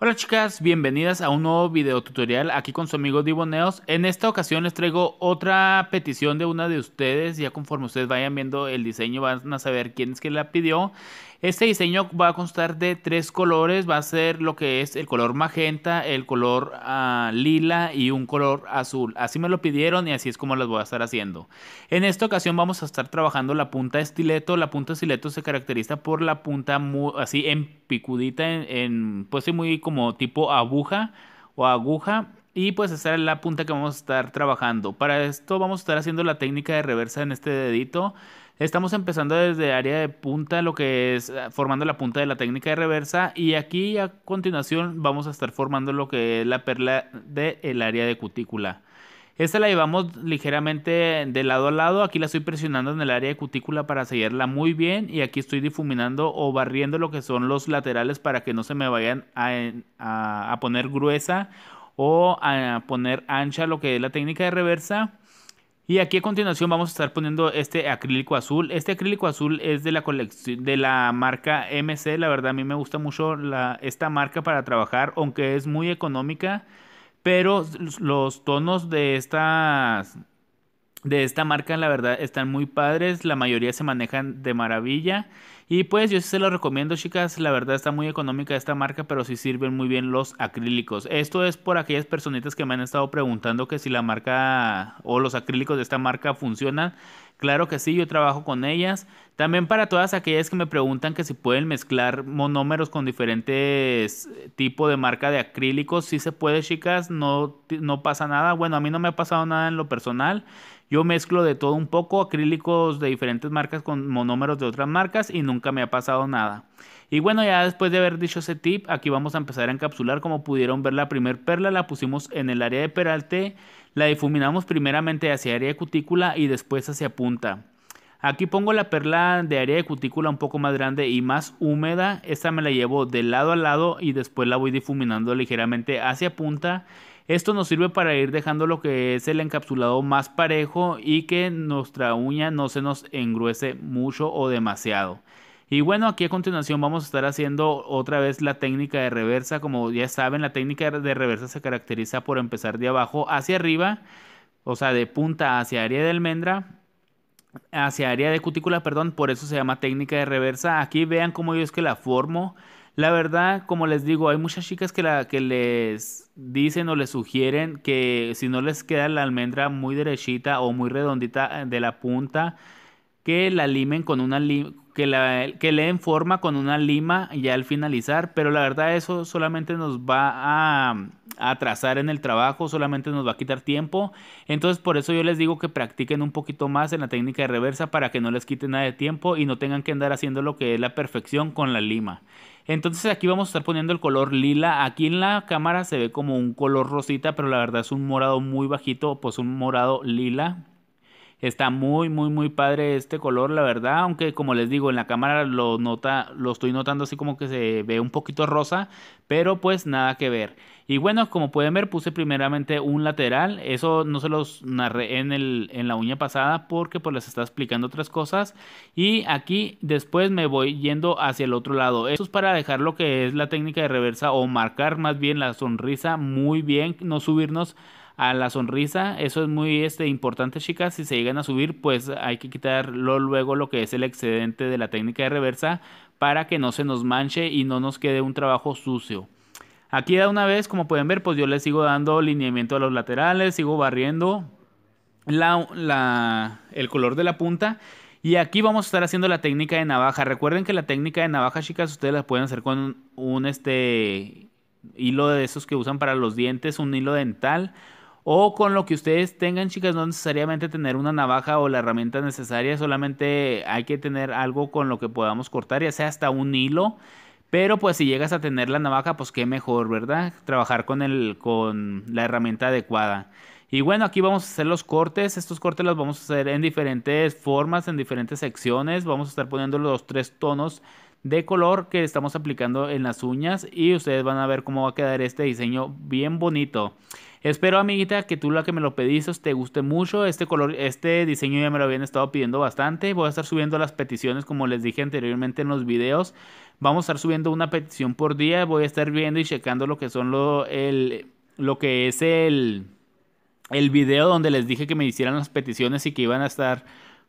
Hola chicas, bienvenidas a un nuevo video tutorial aquí con su amigo Diboneos. En esta ocasión les traigo otra petición de una de ustedes, ya conforme ustedes vayan viendo el diseño van a saber quién es que la pidió. Este diseño va a constar de tres colores, va a ser lo que es el color magenta, el color ah, lila y un color azul. Así me lo pidieron y así es como las voy a estar haciendo. En esta ocasión vamos a estar trabajando la punta estileto. La punta estileto se caracteriza por la punta así en picudita, en, en pues muy como tipo aguja o aguja y pues esa es la punta que vamos a estar trabajando. Para esto vamos a estar haciendo la técnica de reversa en este dedito. Estamos empezando desde área de punta, lo que es eh, formando la punta de la técnica de reversa y aquí a continuación vamos a estar formando lo que es la perla del el área de cutícula. Esta la llevamos ligeramente de lado a lado, aquí la estoy presionando en el área de cutícula para sellarla muy bien y aquí estoy difuminando o barriendo lo que son los laterales para que no se me vayan a poner gruesa o a poner ancha lo que es la técnica de reversa. Y aquí a continuación vamos a estar poniendo este acrílico azul. Este acrílico azul es de la colección de la marca MC. La verdad a mí me gusta mucho esta marca para trabajar, aunque es muy económica. Pero los tonos de de esta marca la verdad están muy padres. La mayoría se manejan de maravilla. Y pues yo sí se lo recomiendo, chicas. La verdad está muy económica esta marca, pero sí sirven muy bien los acrílicos. Esto es por aquellas personitas que me han estado preguntando que si la marca o los acrílicos de esta marca funcionan. Claro que sí, yo trabajo con ellas. También para todas aquellas que me preguntan que si pueden mezclar monómeros con diferentes eh, tipos de marca de acrílicos, sí se puede, chicas, no, no pasa nada. Bueno, a mí no me ha pasado nada en lo personal. Yo mezclo de todo un poco, acrílicos de diferentes marcas con monómeros de otras marcas y nunca nunca me ha pasado nada. Y bueno, ya después de haber dicho ese tip, aquí vamos a empezar a encapsular. Como pudieron ver, la primer perla la pusimos en el área de peralte, la difuminamos primeramente hacia área de cutícula y después hacia punta. Aquí pongo la perla de área de cutícula un poco más grande y más húmeda. Esta me la llevo de lado a lado y después la voy difuminando ligeramente hacia punta. Esto nos sirve para ir dejando lo que es el encapsulado más parejo y que nuestra uña no se nos engruese mucho o demasiado. Y bueno, aquí a continuación vamos a estar haciendo otra vez la técnica de reversa. Como ya saben, la técnica de reversa se caracteriza por empezar de abajo hacia arriba, o sea, de punta hacia área de almendra, hacia área de cutícula, perdón, por eso se llama técnica de reversa. Aquí vean cómo yo es que la formo. La verdad, como les digo, hay muchas chicas que, la, que les dicen o les sugieren que si no les queda la almendra muy derechita o muy redondita de la punta, que la limen con una lima, que, la, que le den forma con una lima ya al finalizar, pero la verdad eso solamente nos va a, a, atrasar en el trabajo, solamente nos va a quitar tiempo, entonces por eso yo les digo que practiquen un poquito más en la técnica de reversa para que no les quite nada de tiempo y no tengan que andar haciendo lo que es la perfección con la lima. Entonces aquí vamos a estar poniendo el color lila, aquí en la cámara se ve como un color rosita, pero la verdad es un morado muy bajito, pues un morado lila. Está muy, muy, muy padre este color, la verdad. Aunque como les digo, en la cámara lo nota, lo estoy notando así como que se ve un poquito rosa. Pero pues nada que ver. Y bueno, como pueden ver, puse primeramente un lateral. Eso no se los narré en, el, en la uña pasada porque pues les está explicando otras cosas. Y aquí después me voy yendo hacia el otro lado. Eso es para dejar lo que es la técnica de reversa o marcar más bien la sonrisa muy bien. No subirnos a la sonrisa. Eso es muy este, importante, chicas. Si se llegan a subir, pues hay que quitarlo luego lo que es el excedente de la técnica de reversa para que no se nos manche y no nos quede un trabajo sucio. Aquí de una vez, como pueden ver, pues yo les sigo dando lineamiento a los laterales, sigo barriendo el color de la punta. Y aquí vamos a estar haciendo la técnica de navaja. Recuerden que la técnica de navaja, chicas, ustedes la pueden hacer con un, un este, hilo de esos que usan para los dientes, un hilo dental o con lo que ustedes tengan, chicas, no necesariamente tener una navaja o la herramienta necesaria, solamente hay que tener algo con lo que podamos cortar, ya sea hasta un hilo. Pero pues si llegas a tener la navaja, pues qué mejor, ¿verdad? Trabajar con, el, con la herramienta adecuada. Y bueno, aquí vamos a hacer los cortes. Estos cortes los vamos a hacer en diferentes formas, en diferentes secciones. Vamos a estar poniendo los tres tonos de color que estamos aplicando en las uñas y ustedes van a ver cómo va a quedar este diseño bien bonito. Espero, amiguita, que tú la que me lo pediste te guste mucho. Este color, este diseño ya me lo habían estado pidiendo bastante. Voy a estar subiendo las peticiones como les dije anteriormente en los videos. Vamos a estar subiendo una petición por día. Voy a estar viendo y checando lo que son lo, lo que es el, el video donde les dije que me hicieran las peticiones y que iban a estar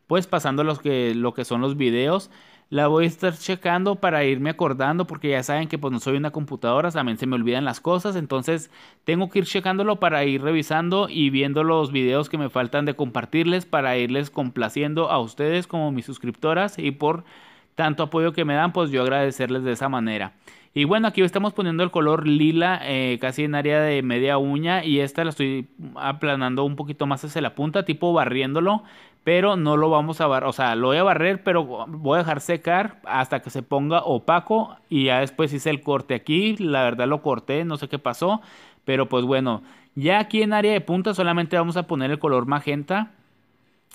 pues pasando los que, lo que son los videos la voy a estar checando para irme acordando, porque ya saben que pues no soy una computadora, también se me olvidan las cosas, entonces tengo que ir checándolo para ir revisando y viendo los videos que me faltan de compartirles para irles complaciendo a ustedes como mis suscriptoras y por tanto apoyo que me dan, pues yo agradecerles de esa manera. Y bueno, aquí estamos poniendo el color lila eh, casi en área de media uña y esta la estoy aplanando un poquito más hacia la punta, tipo barriéndolo pero no lo vamos a barrer, o sea, lo voy a barrer, pero voy a dejar secar hasta que se ponga opaco y ya después hice el corte aquí, la verdad lo corté, no sé qué pasó, pero pues bueno, ya aquí en área de punta solamente vamos a poner el color magenta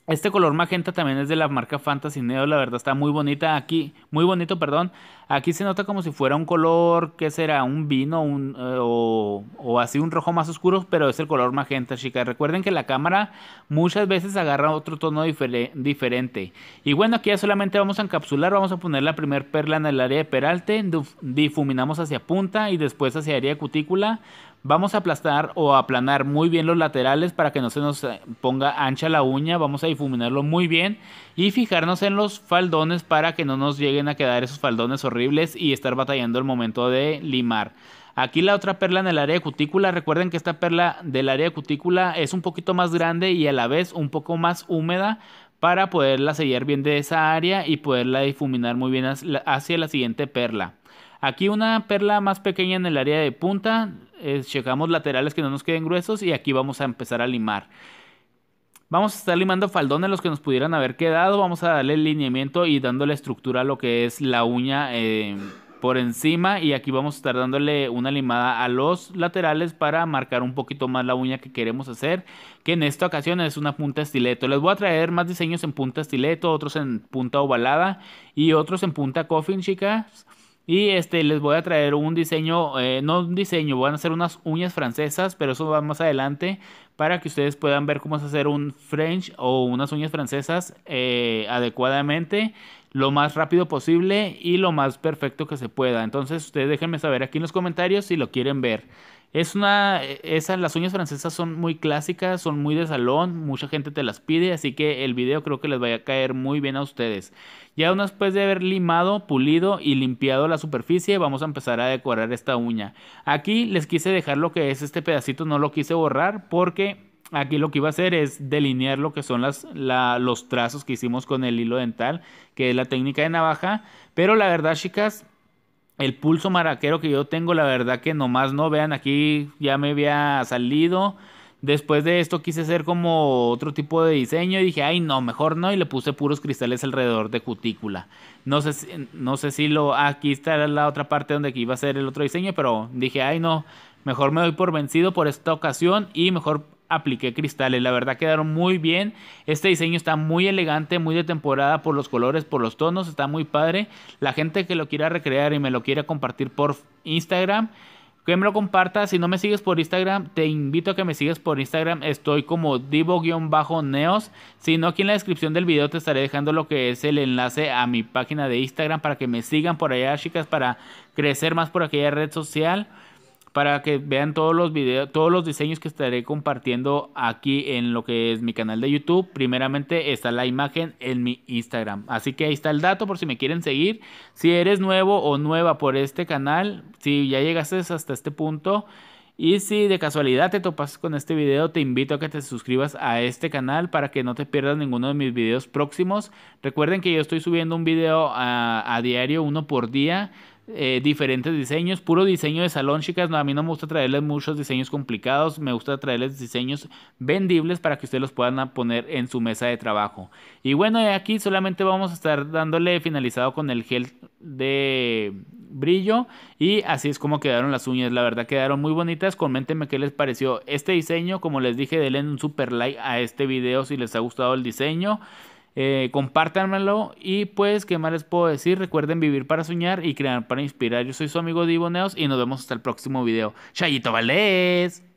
este color magenta también es de la marca Fantasy Neo, la verdad está muy bonita aquí, muy bonito, perdón. Aquí se nota como si fuera un color, ¿qué será? Un vino un, eh, o, así un rojo más oscuro, pero es el color magenta, chicas. Recuerden que la cámara muchas veces agarra otro tono diferente. Y bueno, aquí ya solamente vamos a encapsular, vamos a poner la primer perla en el área de peralte, difuminamos hacia punta y después hacia área de cutícula. Vamos a aplastar o aplanar muy bien los laterales para que no se nos eh, ponga ancha la uña. Vamos a difuminarlo muy bien y fijarnos en los faldones para que no nos lleguen a quedar esos faldones horribles y estar batallando el momento de limar. Aquí la otra perla en el área de cutícula, recuerden que esta perla del área de cutícula es un poquito más grande y a la vez un poco más húmeda para poderla sellar bien de esa área y poderla difuminar muy bien hacia la siguiente perla. Aquí una perla más pequeña en el área de punta, llegamos eh, checamos laterales que no nos queden gruesos y aquí vamos a empezar a limar. Vamos a estar limando faldones los que nos pudieran haber quedado, vamos a darle lineamiento y dándole estructura a lo que es la uña eh, por encima y aquí vamos a estar dándole una limada a los laterales para marcar un poquito más la uña que queremos hacer, que en esta ocasión es una punta estileto. Les voy a traer más diseños en punta estileto, otros en punta ovalada y otros en punta coffin, chicas y este, les voy a traer un diseño, eh, no un diseño, van a hacer unas uñas francesas, pero eso va más adelante para que ustedes puedan ver cómo es hacer un French o unas uñas francesas eh, adecuadamente, lo más rápido posible y lo más perfecto que se pueda. Entonces ustedes déjenme saber aquí en los comentarios si lo quieren ver. Es una, esas, las uñas francesas son muy clásicas, son muy de salón, mucha gente te las pide, así que el video creo que les vaya a caer muy bien a ustedes. Ya después pues, de haber limado, pulido y limpiado la superficie, vamos a empezar a decorar esta uña. Aquí les quise dejar lo que es este pedacito, no lo quise borrar porque aquí lo que iba a hacer es delinear lo que son las, los trazos que hicimos con el hilo dental, que es la técnica de navaja. Pero la verdad, chicas, el pulso maraquero que yo tengo, la verdad que nomás no, vean, aquí ya me había salido. Después de esto quise hacer como otro tipo de diseño y dije, ay no, mejor no, y le puse puros cristales alrededor de cutícula. No sé si, no sé si lo... aquí estará la otra parte donde iba a ser el otro diseño, pero dije, ay no, mejor me doy por vencido por esta ocasión y mejor apliqué cristales. La verdad quedaron muy bien. Este diseño está muy elegante, muy de temporada por los colores, por los tonos. Está muy padre. La gente que lo quiera recrear y me lo quiera compartir por Instagram. Que me lo compartas. Si no me sigues por Instagram, te invito a que me sigas por Instagram. Estoy como divo-neos. Si no, aquí en la descripción del video te estaré dejando lo que es el enlace a mi página de Instagram para que me sigan por allá, chicas, para crecer más por aquella red social para que vean todos los videos, todos los diseños que estaré compartiendo aquí en lo que es mi canal de YouTube. Primeramente está la imagen en mi Instagram. Así que ahí está el dato por si me quieren seguir. Si eres nuevo o nueva por este canal, si ya llegaste hasta este punto, y si de casualidad te topas con este video, te invito a que te suscribas a este canal para que no te pierdas ninguno de mis videos próximos. Recuerden que yo estoy subiendo un video a, a diario, uno por día. Eh, diferentes diseños, puro diseño de salón, chicas. No, a mí no me gusta traerles muchos diseños complicados, me gusta traerles diseños vendibles para que ustedes los puedan poner en su mesa de trabajo. Y bueno, aquí solamente vamos a estar dándole finalizado con el gel de brillo y así es como quedaron las uñas la verdad quedaron muy bonitas coméntenme qué les pareció este diseño como les dije denle un super like a este video si les ha gustado el diseño eh, compártanmelo y pues, ¿qué más les puedo decir? Recuerden vivir para soñar y crear para inspirar. Yo soy su amigo Divo Neos y nos vemos hasta el próximo video. Chayito Valdés.